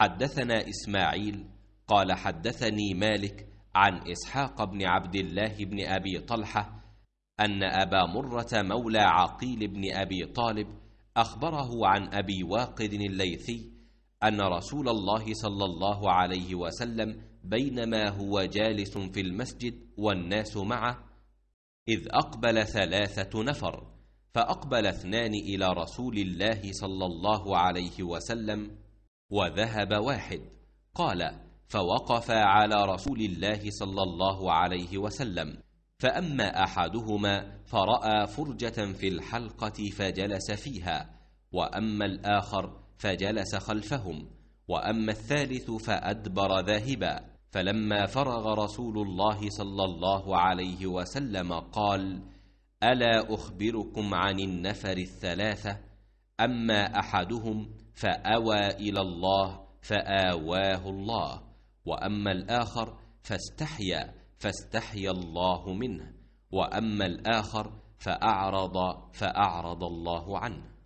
حدثنا إسماعيل قال حدثني مالك عن إسحاق بن عبد الله بن أبي طلحة أن أبا مرة مولى عقيل بن أبي طالب أخبره عن أبي واقد الليثي أن رسول الله صلى الله عليه وسلم بينما هو جالس في المسجد والناس معه إذ أقبل ثلاثة نفر فأقبل اثنان إلى رسول الله صلى الله عليه وسلم وذهب واحد قال فوقفا على رسول الله صلى الله عليه وسلم فأما أحدهما فرأى فرجة في الحلقة فجلس فيها وأما الآخر فجلس خلفهم وأما الثالث فأدبر ذاهبا فلما فرغ رسول الله صلى الله عليه وسلم قال ألا أخبركم عن النفر الثلاثة أما أحدهم فأوى إلى الله فآواه الله وأما الآخر فاستحيا فاستحيا الله منه وأما الآخر فأعرض فأعرض الله عنه